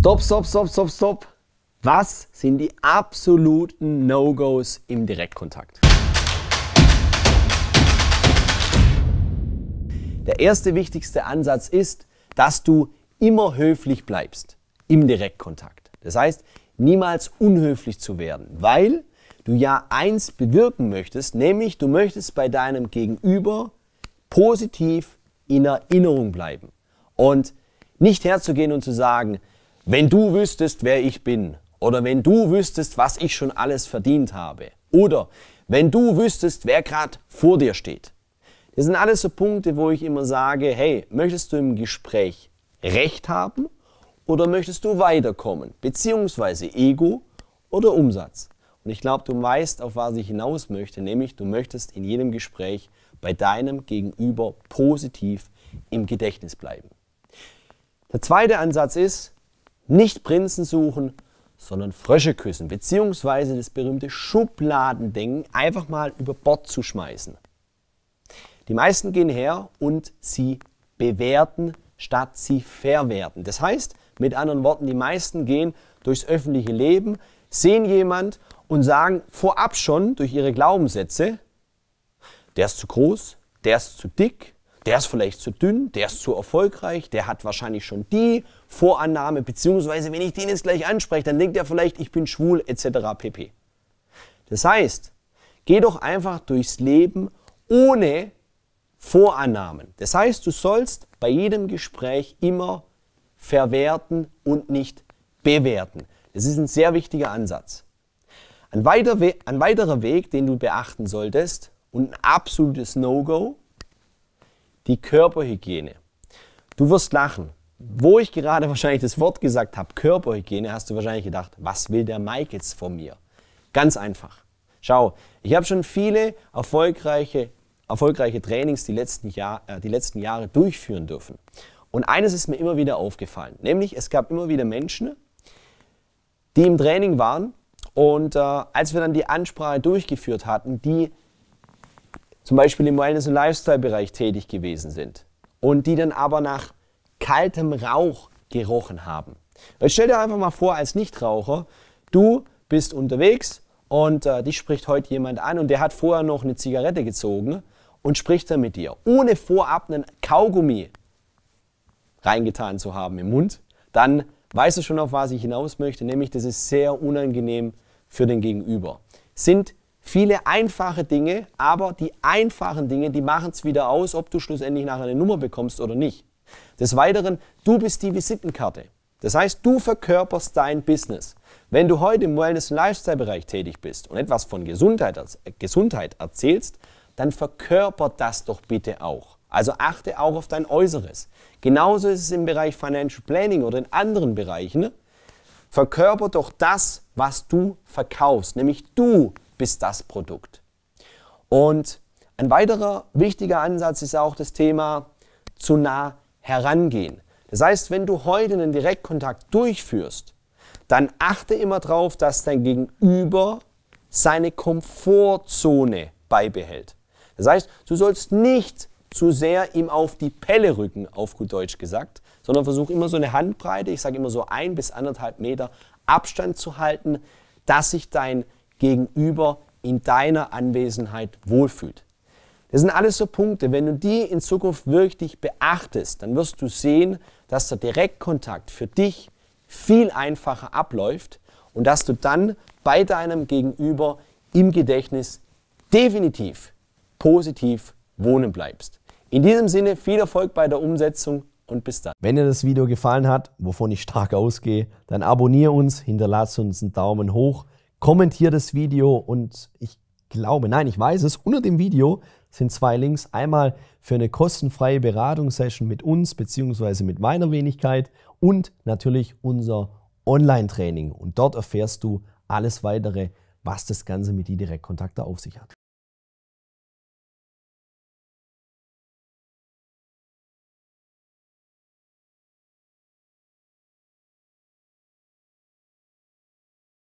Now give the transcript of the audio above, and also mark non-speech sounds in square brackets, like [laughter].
Stopp, stopp, stopp, stopp, stopp. Was sind die absoluten No-Gos im Direktkontakt? Der erste wichtigste Ansatz ist, dass du immer höflich bleibst im Direktkontakt. Das heißt, niemals unhöflich zu werden, weil du ja eins bewirken möchtest, nämlich du möchtest bei deinem Gegenüber positiv in Erinnerung bleiben und nicht herzugehen und zu sagen, wenn du wüsstest, wer ich bin, oder wenn du wüsstest, was ich schon alles verdient habe, oder wenn du wüsstest, wer gerade vor dir steht. Das sind alles so Punkte, wo ich immer sage, hey, möchtest du im Gespräch Recht haben oder möchtest du weiterkommen, beziehungsweise Ego oder Umsatz? Und ich glaube, du weißt, auf was ich hinaus möchte, nämlich du möchtest in jedem Gespräch bei deinem Gegenüber positiv im Gedächtnis bleiben. Der zweite Ansatz ist, nicht Prinzen suchen, sondern Frösche küssen, beziehungsweise das berühmte Schubladendenken einfach mal über Bord zu schmeißen. Die meisten gehen her und sie bewerten, statt sie verwerten. Das heißt, mit anderen Worten, die meisten gehen durchs öffentliche Leben, sehen jemand und sagen vorab schon durch ihre Glaubenssätze, der ist zu groß, der ist zu dick, der ist vielleicht zu dünn, der ist zu erfolgreich, der hat wahrscheinlich schon die Vorannahme, beziehungsweise wenn ich den jetzt gleich anspreche, dann denkt er vielleicht, ich bin schwul etc. pp. Das heißt, geh doch einfach durchs Leben ohne Vorannahmen. Das heißt, du sollst bei jedem Gespräch immer verwerten und nicht bewerten. Das ist ein sehr wichtiger Ansatz. Ein, weiter We ein weiterer Weg, den du beachten solltest und ein absolutes No-Go, die Körperhygiene. Du wirst lachen. Wo ich gerade [laughs] wahrscheinlich das Wort gesagt habe, Körperhygiene, hast du wahrscheinlich gedacht, was will der Michaels von mir? Ganz einfach. Schau, ich habe schon viele erfolgreiche, erfolgreiche Trainings die letzten, Jahr, äh, die letzten Jahre durchführen dürfen. Und eines ist mir immer wieder aufgefallen, nämlich es gab immer wieder Menschen, die im Training waren und äh, als wir dann die Ansprache durchgeführt hatten, die zum Beispiel im Wellness- und Lifestyle-Bereich tätig gewesen sind und die dann aber nach kaltem Rauch gerochen haben. Jetzt stell dir einfach mal vor, als Nichtraucher, du bist unterwegs und äh, dich spricht heute jemand an und der hat vorher noch eine Zigarette gezogen und spricht dann mit dir, ohne vorab einen Kaugummi reingetan zu haben im Mund, dann weißt du schon, auf was ich hinaus möchte, nämlich das ist sehr unangenehm für den Gegenüber. Sind Viele einfache Dinge, aber die einfachen Dinge, die machen es wieder aus, ob du schlussendlich nachher eine Nummer bekommst oder nicht. Des Weiteren, du bist die Visitenkarte. Das heißt, du verkörperst dein Business. Wenn du heute im Wellness- und Lifestyle-Bereich tätig bist und etwas von Gesundheit, äh, Gesundheit erzählst, dann verkörpert das doch bitte auch. Also achte auch auf dein Äußeres. Genauso ist es im Bereich Financial Planning oder in anderen Bereichen. Ne? Verkörper doch das, was du verkaufst, nämlich du bis das Produkt. Und ein weiterer wichtiger Ansatz ist auch das Thema zu nah herangehen. Das heißt, wenn du heute einen Direktkontakt durchführst, dann achte immer darauf, dass dein Gegenüber seine Komfortzone beibehält. Das heißt, du sollst nicht zu sehr ihm auf die Pelle rücken, auf gut Deutsch gesagt, sondern versuch immer so eine Handbreite, ich sage immer so ein bis anderthalb Meter Abstand zu halten, dass sich dein gegenüber in deiner Anwesenheit wohlfühlt. Das sind alles so Punkte. Wenn du die in Zukunft wirklich beachtest, dann wirst du sehen, dass der Direktkontakt für dich viel einfacher abläuft und dass du dann bei deinem Gegenüber im Gedächtnis definitiv positiv wohnen bleibst. In diesem Sinne viel Erfolg bei der Umsetzung und bis dann. Wenn dir das Video gefallen hat, wovon ich stark ausgehe, dann abonniere uns, hinterlass uns einen Daumen hoch kommentiere das Video und ich glaube, nein, ich weiß es, unter dem Video sind zwei Links. Einmal für eine kostenfreie Beratungssession mit uns beziehungsweise mit meiner Wenigkeit und natürlich unser Online-Training. Und dort erfährst du alles weitere, was das Ganze mit die Direktkontakte auf sich hat.